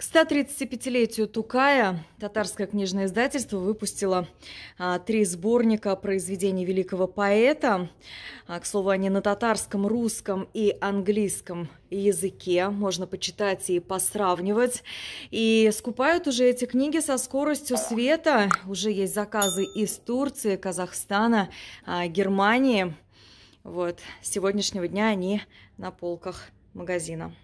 К 135-летию Тукая татарское книжное издательство выпустило а, три сборника произведений великого поэта. А, к слову, они на татарском, русском и английском языке. Можно почитать и посравнивать. И скупают уже эти книги со скоростью света. Уже есть заказы из Турции, Казахстана, а, Германии. Вот. С сегодняшнего дня они на полках магазина.